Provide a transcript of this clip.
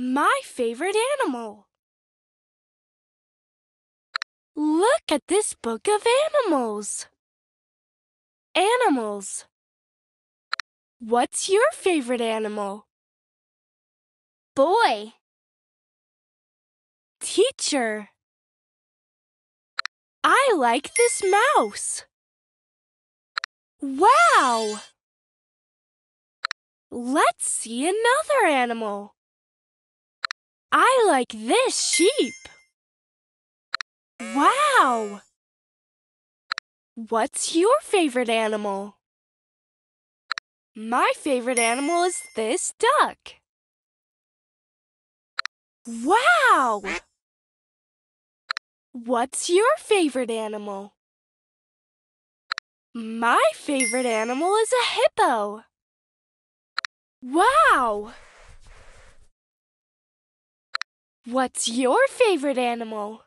My favorite animal. Look at this book of animals. Animals. What's your favorite animal? Boy. Teacher. I like this mouse. Wow! Let's see another animal. I like this sheep. Wow! What's your favorite animal? My favorite animal is this duck. Wow! What's your favorite animal? My favorite animal is a hippo. Wow! What's your favorite animal?